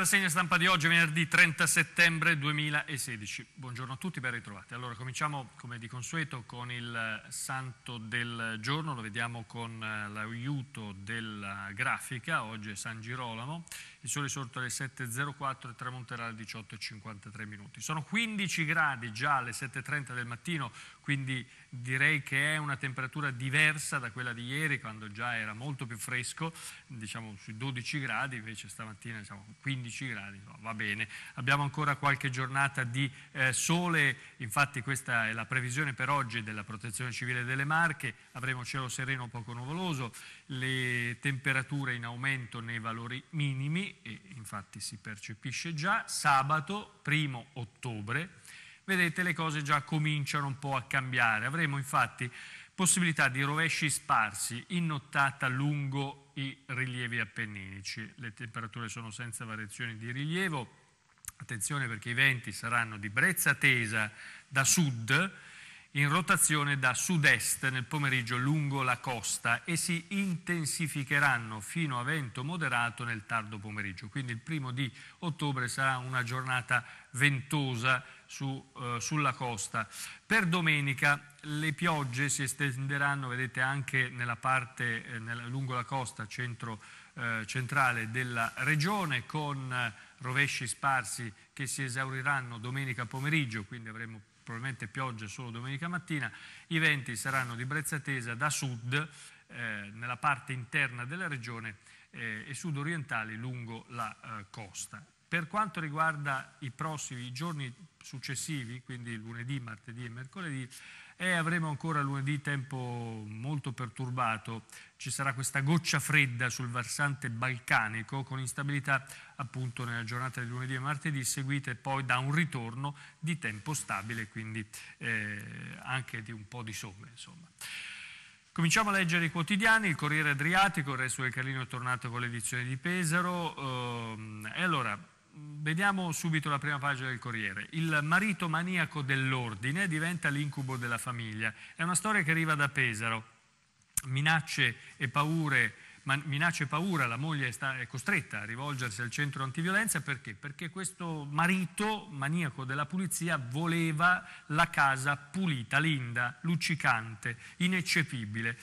rassegna stampa di oggi, venerdì 30 settembre 2016. Buongiorno a tutti, ben ritrovati. Allora, cominciamo come di consueto con il eh, santo del giorno, lo vediamo con eh, l'aiuto della grafica, oggi è San Girolamo, il sole è sorto alle 7.04 e tramonterà alle 18.53 minuti. Sono 15 gradi già alle 7.30 del mattino, quindi direi che è una temperatura diversa da quella di ieri quando già era molto più fresco, diciamo sui 12 gradi, invece stamattina diciamo 15 gradi, no, va bene. Abbiamo ancora qualche giornata di eh, sole, infatti questa è la previsione per oggi della protezione civile delle Marche, avremo cielo sereno poco nuvoloso, le temperature in aumento nei valori minimi e infatti si percepisce già, sabato 1 ottobre vedete le cose già cominciano un po' a cambiare. Avremo infatti possibilità di rovesci sparsi in nottata lungo i rilievi appenninici. Le temperature sono senza variazioni di rilievo. Attenzione perché i venti saranno di brezza tesa da sud in rotazione da sud-est nel pomeriggio lungo la costa e si intensificheranno fino a vento moderato nel tardo pomeriggio. Quindi il primo di ottobre sarà una giornata ventosa su, eh, sulla costa. Per domenica le piogge si estenderanno, vedete, anche nella parte, eh, nella, lungo la costa centro, eh, centrale della regione, con eh, rovesci sparsi che si esauriranno domenica pomeriggio, quindi avremo probabilmente piogge solo domenica mattina. I venti saranno di brezza tesa da sud, eh, nella parte interna della regione eh, e sud orientali lungo la costa. Per quanto riguarda i prossimi i giorni successivi, quindi lunedì, martedì e mercoledì, e eh, avremo ancora lunedì tempo molto perturbato, ci sarà questa goccia fredda sul versante balcanico con instabilità appunto nella giornata di lunedì e martedì seguite poi da un ritorno di tempo stabile, quindi eh, anche di un po' di sole insomma. Cominciamo a leggere i quotidiani, il Corriere Adriatico, il Resto del Carlino è tornato con l'edizione di Pesaro ehm, e allora Vediamo subito la prima pagina del Corriere. Il marito maniaco dell'ordine diventa l'incubo della famiglia. È una storia che arriva da Pesaro. Minacce e paure, minacce e paura, la moglie è, sta, è costretta a rivolgersi al centro antiviolenza perché? Perché questo marito maniaco della pulizia voleva la casa pulita, linda, luccicante, ineccepibile.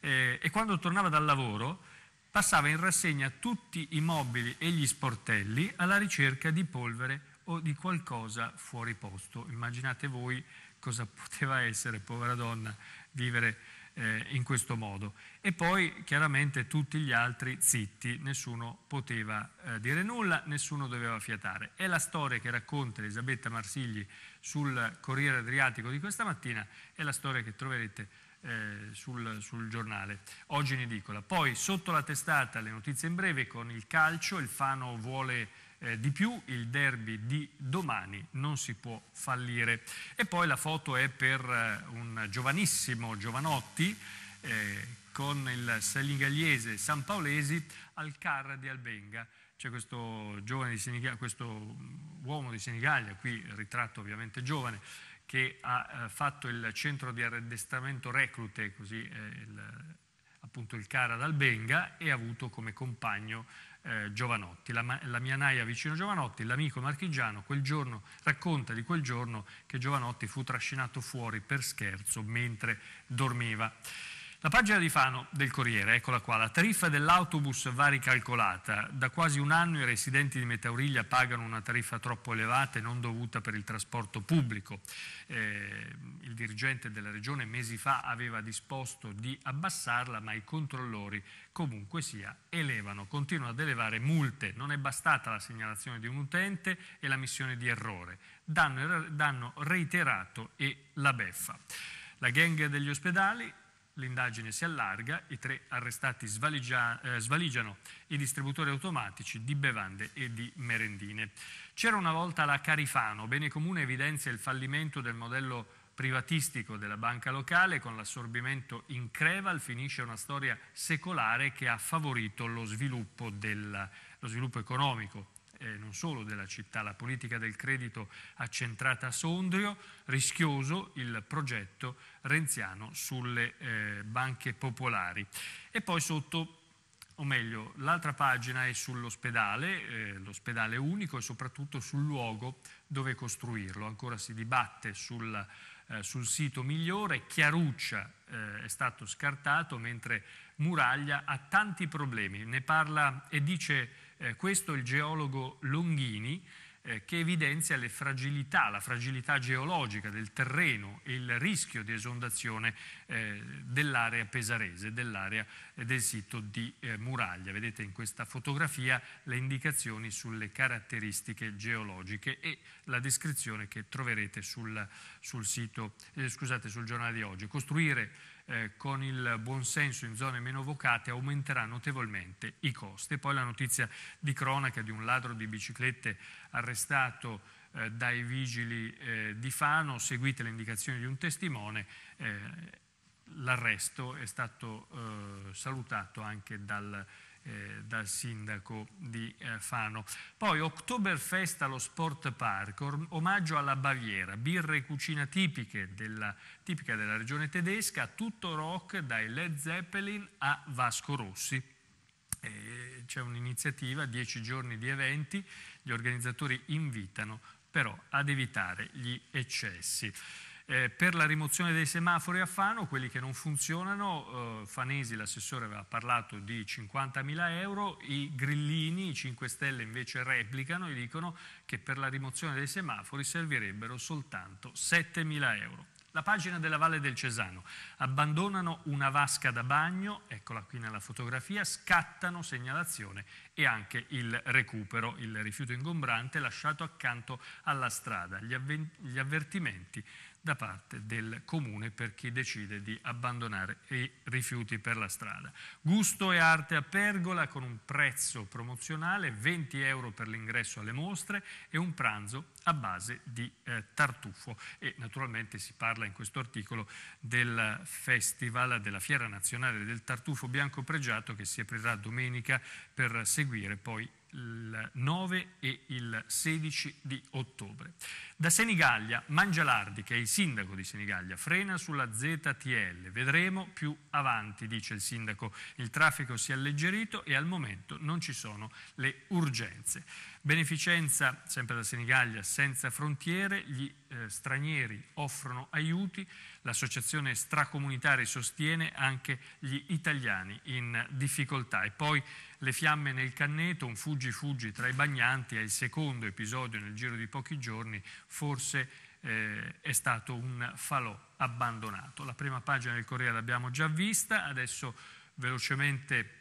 Eh, e quando tornava dal lavoro passava in rassegna tutti i mobili e gli sportelli alla ricerca di polvere o di qualcosa fuori posto. Immaginate voi cosa poteva essere, povera donna, vivere eh, in questo modo. E poi chiaramente tutti gli altri zitti, nessuno poteva eh, dire nulla, nessuno doveva fiatare. È la storia che racconta Elisabetta Marsigli sul Corriere Adriatico di questa mattina, è la storia che troverete eh, sul, sul, giornale, oggi in edicola. Poi sotto la testata le notizie in breve con il calcio, il Fano vuole eh, di più, il derby di domani non si può fallire. E poi la foto è per eh, un giovanissimo Giovanotti eh, con il salingagliese San Paolesi al car di Albenga. C'è questo, questo uomo di Senigallia, qui ritratto ovviamente giovane, che ha eh, fatto il centro di arrestamento Reclute, così eh, il, appunto il Cara dal Benga, e ha avuto come compagno eh, Giovanotti, la, la mia naia vicino Giovanotti, l'amico marchigiano, quel giorno, racconta di quel giorno che Giovanotti fu trascinato fuori per scherzo mentre dormiva. La pagina di Fano del Corriere, eccola qua, la tariffa dell'autobus va ricalcolata. Da quasi un anno i residenti di Metauriglia pagano una tariffa troppo elevata e non dovuta per il trasporto pubblico. Eh, il dirigente della regione mesi fa aveva disposto di abbassarla, ma i controllori comunque sia elevano, continuano ad elevare multe. Non è bastata la segnalazione di un utente e la missione di errore. danno, er-, danno reiterato e la beffa. La gang degli ospedali L'indagine si allarga, i tre arrestati svaligia, eh, svaligiano i distributori automatici di bevande e di merendine. C'era una volta la Carifano, bene comune evidenzia il fallimento del modello privatistico della banca locale, con l'assorbimento in Creval finisce una storia secolare che ha favorito lo sviluppo, del, lo sviluppo economico eh, non solo della città, la politica del credito accentrata a Sondrio, rischioso il progetto renziano sulle eh, banche popolari. E poi sotto o meglio, l'altra pagina è sull'ospedale, eh, l'ospedale unico e soprattutto sul luogo dove costruirlo. Ancora si dibatte sul, eh, sul sito migliore, Chiaruccia eh, è stato scartato, mentre Muraglia ha tanti problemi. Ne parla e dice eh, questo è il geologo Longhini eh, che evidenzia le fragilità, la fragilità geologica del terreno e il rischio di esondazione eh, dell'area pesarese, dell'area eh, del sito di eh, Muraglia. Vedete in questa fotografia le indicazioni sulle caratteristiche geologiche e la descrizione che troverete sul, sul, sito, scusate, sul giornale di oggi. Costruire eh, con il buonsenso in zone meno vocate aumenterà notevolmente i costi. E poi la notizia di cronaca di un ladro di biciclette arrestato eh, dai vigili eh, di Fano, seguite le indicazioni di un testimone, eh, l'arresto è stato eh, salutato anche dal eh, dal sindaco di eh, Fano. Poi Oktoberfest allo Sport Park, omaggio alla Baviera, birre e cucina tipiche della, tipica della regione tedesca, tutto rock dai Led Zeppelin a Vasco Rossi. Eh, C'è un'iniziativa, dieci giorni di eventi, gli organizzatori invitano però ad evitare gli eccessi. Eh, per la rimozione dei semafori a Fano, quelli che non funzionano, eh, Fanesi, l'assessore, aveva parlato di 50.000 euro, i grillini, i 5 Stelle invece replicano e dicono che per la rimozione dei semafori servirebbero soltanto 7.000 euro. La pagina della Valle del Cesano. Abbandonano una vasca da bagno, eccola qui nella fotografia, scattano segnalazione e anche il recupero, il rifiuto ingombrante lasciato accanto alla strada. Gli, avvertimenti da parte del comune per chi decide di abbandonare i rifiuti per la strada. Gusto e arte a Pergola con un prezzo promozionale, 20 euro per l'ingresso alle mostre e un pranzo a base di eh, tartufo. E naturalmente si parla in questo articolo del festival della Fiera Nazionale del Tartufo Bianco Pregiato che si aprirà domenica per seguire poi il 9 e il 16 di ottobre. Da Senigallia, Mangialardi, che è il sindaco di Senigallia, frena sulla ZTL. Vedremo più avanti, dice il sindaco. Il traffico si è alleggerito e al momento non ci sono le urgenze. Beneficenza, sempre da Senigallia, senza frontiere, gli eh, stranieri offrono aiuti, l'associazione stracomunitaria sostiene anche gli italiani in difficoltà. E poi le fiamme nel canneto, un fuggi fuggi tra i bagnanti, è il secondo episodio nel giro di pochi giorni, forse eh, è stato un falò abbandonato. La prima pagina del Corriere l'abbiamo già vista, adesso velocemente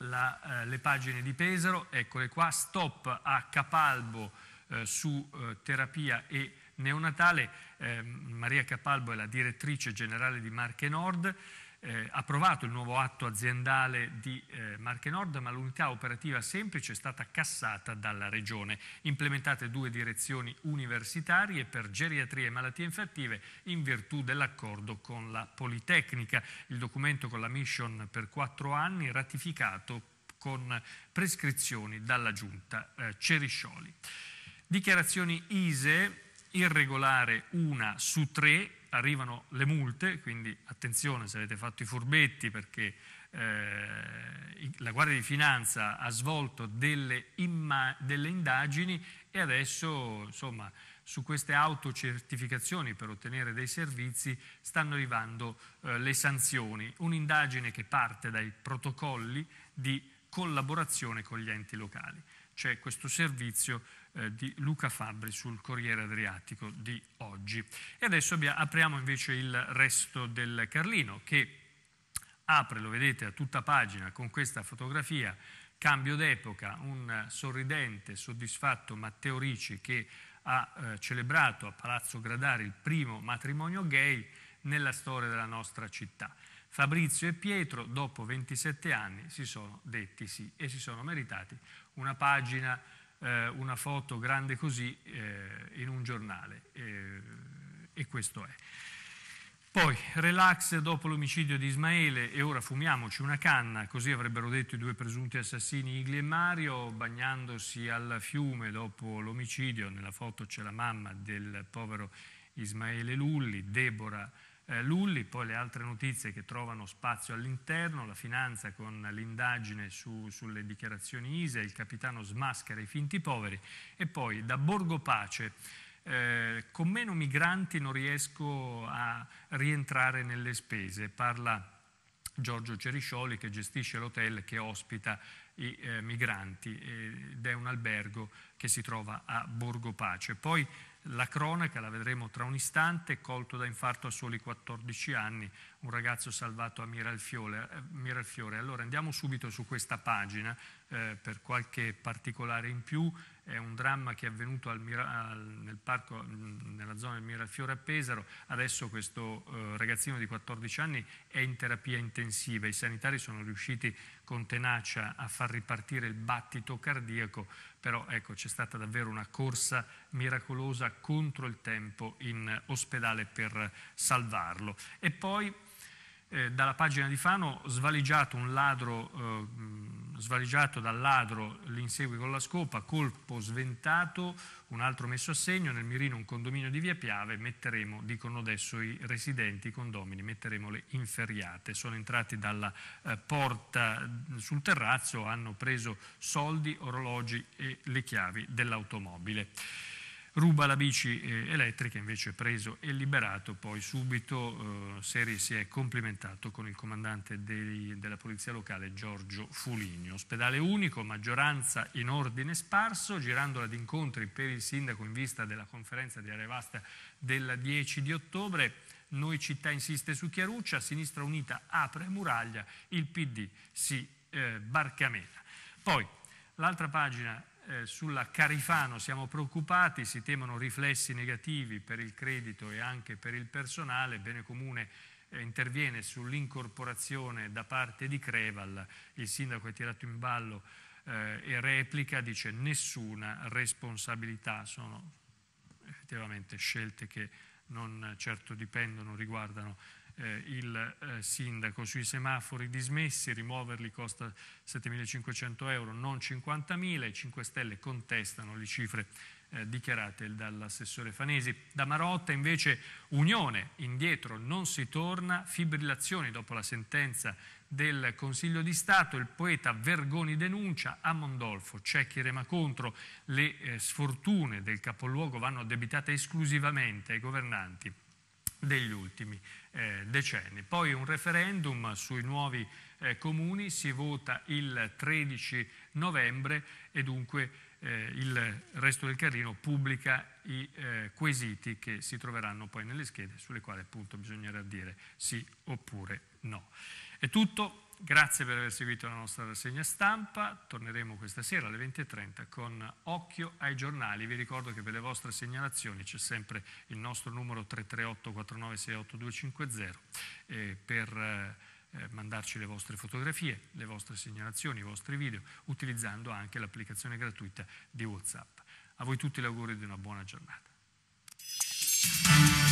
la, eh, le pagine di Pesaro, eccole qua, stop a Capalbo eh, su eh, terapia e neonatale, ehm, Maria Capalbo è la direttrice generale di Marche Nord, eh, approvato il nuovo atto aziendale di eh, Marche Nord, ma l'unità operativa semplice è stata cassata dalla Regione. Implementate due direzioni universitarie per geriatrie e malattie infettive in virtù dell'accordo con la Politecnica. Il documento con la mission per quattro anni ratificato con prescrizioni dalla Giunta eh, Ceriscioli. Dichiarazioni ISE, irregolare una su tre, arrivano le multe, quindi attenzione se avete fatto i furbetti perché eh, la Guardia di Finanza ha svolto delle, delle indagini e adesso insomma, su queste autocertificazioni per ottenere dei servizi stanno arrivando eh, le sanzioni, un'indagine che parte dai protocolli di collaborazione con gli enti locali. C'è questo servizio eh, di Luca Fabbri sul Corriere Adriatico di oggi. E adesso abbiamo, apriamo invece il resto del Carlino che apre, lo vedete, a tutta pagina con questa fotografia, cambio d'epoca, un sorridente, soddisfatto Matteo Ricci che ha eh, celebrato a Palazzo Gradari il primo matrimonio gay nella storia della nostra città. Fabrizio e Pietro, dopo 27 anni, si sono detti sì e si sono meritati una pagina eh, una foto grande così eh, in un giornale eh, e questo è. Poi, relax dopo l'omicidio di Ismaele e ora fumiamoci una canna, così avrebbero detto i due presunti assassini Igli e Mario, bagnandosi al fiume dopo l'omicidio, nella foto c'è la mamma del povero Ismaele Lulli, Debora eh, Lulli, poi le altre notizie che trovano spazio all'interno, la finanza con l'indagine su, sulle dichiarazioni ISE, il capitano smaschera i finti poveri e poi da Borgo Pace eh, con meno migranti non riesco a rientrare nelle spese, parla Giorgio Ceriscioli che gestisce l'hotel che ospita i eh, migranti ed è un albergo che si trova a Borgo Pace. Poi la cronaca, la vedremo tra un istante, colto da infarto a soli 14 anni, un ragazzo salvato a Miralfiore. Eh, Miralfiore. Allora andiamo subito su questa pagina eh, per qualche particolare in più è un dramma che è avvenuto al al, nel parco, nella zona del Mirafiore a Pesaro, adesso questo eh, ragazzino di 14 anni è in terapia intensiva, i sanitari sono riusciti con tenacia a far ripartire il battito cardiaco, però ecco c'è stata davvero una corsa miracolosa contro il tempo in ospedale per salvarlo. E poi eh, dalla pagina di Fano svaligiato un ladro... Eh, svaligiato dal ladro l'insegue con la scopa, colpo sventato, un altro messo a segno, nel mirino un condominio di via Piave, metteremo, dicono adesso i residenti, i condomini, metteremo le inferriate. Sono entrati dalla eh, porta sul terrazzo, hanno preso soldi, orologi e le chiavi dell'automobile ruba la bici eh, elettrica, invece preso e liberato, poi subito eh, Seri si è complimentato con il comandante dei, della polizia locale Giorgio Fuligno. Ospedale unico, maggioranza in ordine sparso, girandola ad incontri per il sindaco in vista della conferenza di Arevasta del 10 di ottobre. Noi città insiste su Chiaruccia, Sinistra Unita apre muraglia, il PD si eh, barcamena. Poi l'altra pagina eh, sulla Carifano siamo preoccupati, si temono riflessi negativi per il credito e anche per il personale, Bene Comune eh, interviene sull'incorporazione da parte di Creval, il sindaco è tirato in ballo eh, e replica, dice nessuna responsabilità, sono effettivamente scelte che non certo dipendono, riguardano eh, il eh, sindaco. Sui semafori dismessi rimuoverli costa 7.500 euro, non 50.000. I 5 Stelle contestano le cifre eh, dichiarate dall'assessore Fanesi. Da Marotta invece Unione, indietro non si torna, fibrillazioni dopo la sentenza del Consiglio di Stato, il poeta Vergoni denuncia a Mondolfo, c'è chi rema contro, le eh, sfortune del capoluogo vanno addebitate esclusivamente ai governanti degli ultimi eh, decenni. Poi un referendum sui nuovi eh, comuni si vota il 13 novembre e dunque eh, il resto del Carrino pubblica i eh, quesiti che si troveranno poi nelle schede sulle quali appunto bisognerà dire sì oppure no. È tutto, grazie per aver seguito la nostra rassegna stampa, torneremo questa sera alle 20.30 con Occhio ai giornali, vi ricordo che per le vostre segnalazioni c'è sempre il nostro numero 338 4968250 eh, per... Eh, mandarci le vostre fotografie, le vostre segnalazioni, i vostri video, utilizzando anche l'applicazione gratuita di WhatsApp. A voi tutti l'augurio di una buona giornata.